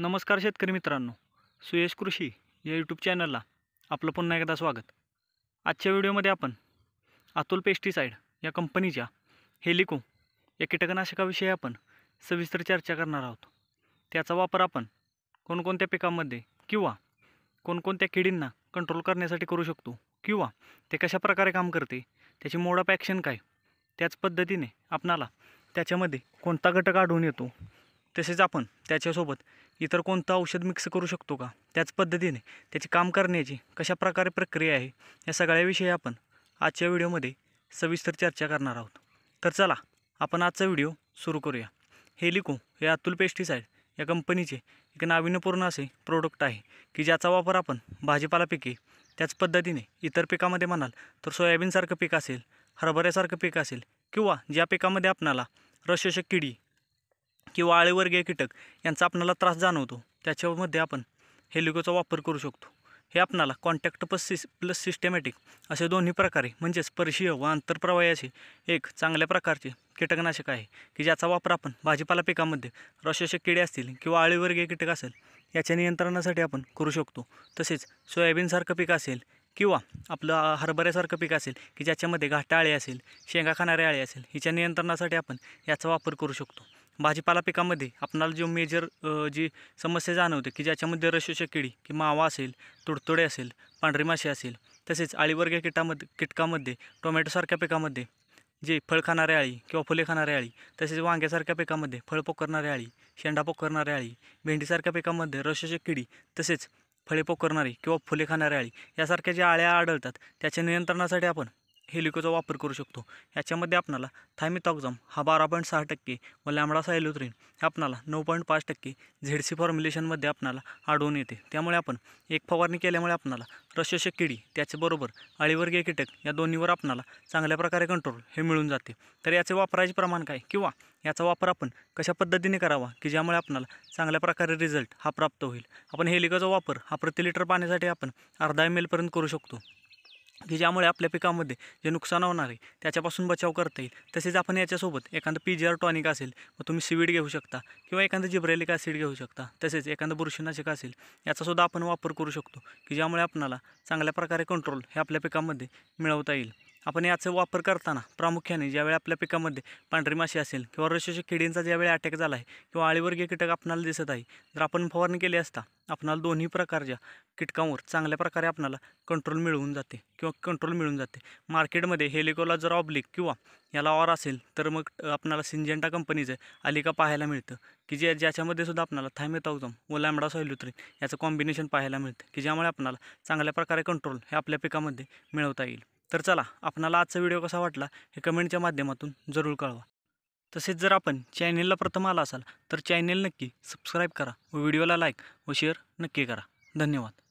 नमस्कार शेतकरी मित्रांनो सुयश कृषी या यूट्यूब चॅनलला आपलं पुन्हा एकदा स्वागत आजच्या व्हिडिओमध्ये आपण अतुल पेस्टिसाईड या कंपनीच्या हेलिको या कीटकनाशकाविषयी आपण सविस्तर चर्चा करणार आहोत त्याचा वापर आपण कोणकोणत्या पिकामध्ये किंवा कोणकोणत्या किडींना कंट्रोल करण्यासाठी करू शकतो किंवा ते कशा प्रकारे काम करते त्याची मोड ऑफ ॲक्शन काय त्याच पद्धतीने आपणाला त्याच्यामध्ये कोणता घटक आढळून येतो तसेच आपण त्याच्यासोबत इतर कोणतं औषध मिक्स करू शकतो का त्याच पद्धतीने त्याचे काम करण्याची कशा प्रकारे प्रक्रिया आहे या सगळ्याविषयी आपण आजच्या व्हिडिओमध्ये सविस्तर चर्चा करणार आहोत तर चला आपण आजचा व्हिडिओ सुरू करूया हेलिको हे अतुल पेस्टिसाईड या कंपनीचे एक नाविन्यपूर्ण असे प्रोडक्ट आहे की ज्याचा वापर आपण भाजीपाला पिके त्याच पद्धतीने इतर पिकामध्ये म्हणाल तर सोयाबीनसारखं पीक असेल हरभऱ्यासारखं पीक असेल किंवा ज्या पिकामध्ये आपणाला रशोषक किडी किंवा आळेवर्गीय कीटक यांचा आपणाला त्रास जाणवतो त्याच्यामध्ये आपण हेलिकोचा वापर करू शकतो हे आपणाला कॉन्टॅक्ट प्लस सिस प्लस सिस्टमॅटिक असे दोन्ही प्रकारे म्हणजेच स्पर्शीय व असे एक चांगल्या प्रकारचे कीटकनाशक आहे की ज्याचा वापर आपण भाजीपाला पिकामध्ये रशोषक किडे असतील किंवा आळीवर्गीय कीटक असेल याच्या नियंत्रणासाठी आपण करू शकतो तसेच सोयाबीनसारखं पीक असेल किंवा आपलं हरभऱ्यासारखं पीक असेल की ज्याच्यामध्ये घाटा असेल शेंगा खाणारे आळी असेल हिच्या नियंत्रणासाठी आपण याचा वापर करू शकतो भाजीपाला पिकामध्ये आपणाला जो मेजर जी समस्या जाणवते की ज्याच्यामध्ये रशोच्या किडी की मावा असेल तुडतुडे असेल पांढरी मासे असेल तसेच आळीवर्गीय किटामध्ये किटकामध्ये टोमॅटोसारख्या पिकामध्ये जे फळ खाणाऱ्या आळी किंवा फुले खाणाऱ्या आळी तसेच वांग्यासारख्या पिकामध्ये फळ पोखरणाऱ्या आळी शेंडा पोखरणाऱ्या आळी भेंडीसारख्या पिकामध्ये रशोच्या किडी तसेच फळे पोखरणारी किंवा फुले खाणाऱ्या आळी यासारख्या ज्या आळ्या आढळतात त्याच्या नियंत्रणासाठी आपण हेलिकोचा वापर करू शकतो याच्यामध्ये आपणाला थायमिथॉक्झम हा बारा पॉईंट सहा टक्के व लॅमडा सायलोथ्रीन हे आपणाला नऊ पॉईंट पाच टक्के झेडसी फॉर्म्युलेशनमध्ये आपणाला आढळून येते त्यामुळे आपण एक फवारणी केल्यामुळे आपणाला रसशक किडी त्याचबरोबर अळीवर्गीय कीटक या दोन्हीवर आपणाला चांगल्या प्रकारे कंट्रोल हे मिळून जाते तर याचे वापरायचे प्रमाण काय किंवा याचा वापर आपण कशा पद्धतीने करावा की ज्यामुळे आपणाला चांगल्या प्रकारे रिझल्ट हा प्राप्त होईल आपण हेलिकोचा वापर हा प्रति लिटर पाण्यासाठी आपण अर्धा एम एलपर्यंत करू शकतो की ज्यामुळे आपल्या पिकामध्ये जे नुकसान होणार आहे त्याच्यापासून बचाव करता येईल तसेच आपण याच्यासोबत एखादं पी जी आर टॉनिक असेल मग तुम्ही सीवीड घेऊ शकता किंवा एखादं जिब्रेलिक ॲसिड घेऊ शकता तसेच एखादं बुरशीनाशक असेल याचासुद्धा आपण वापर करू शकतो की ज्यामुळे आपणाला चांगल्या प्रकारे कंट्रोल हे आपल्या पिकामध्ये मिळवता येईल आपण याचा वापर करताना प्रामुख्याने ज्यावेळी आपल्या पिकामध्ये पांढरी माशी असेल किंवा रशोशी किडींचा ज्यावेळी अटॅक झाला आहे किंवा आळीवर्गीय कीटक आपणाला दिसत आहे जर आपण फवारणी केली असता आपणाला दोन्ही प्रकारच्या कीटकांवर चांगल्या प्रकारे आपणाला कंट्रोल मिळवून जाते किंवा कंट्रोल मिळून जाते मार्केटमध्ये हेलिकोला जर ऑब्लिक किंवा याला ऑर असेल तर मग आपणाला सिंजेंटा कंपनीचं अलिका पाहायला मिळतं की जे ज्याच्यामध्ये सुद्धा आपल्याला थायमेथाउझम व लॅमडा सॉइल्युत्रिन याचं कॉम्बिनेशन पाहायला मिळतं की ज्यामुळे आपणाला चांगल्या प्रकारे कंट्रोल हे आपल्या पिकामध्ये मिळवता येईल तर चला आपणाला आजचा व्हिडिओ कसा वाटला हे कमेंटच्या माध्यमातून जरूर कळवा तसेच जर आपण चॅनेलला प्रथम आला असाल तर चॅनेल नक्की सबस्क्राईब करा व व्हिडिओला लाईक व शेअर नक्की करा धन्यवाद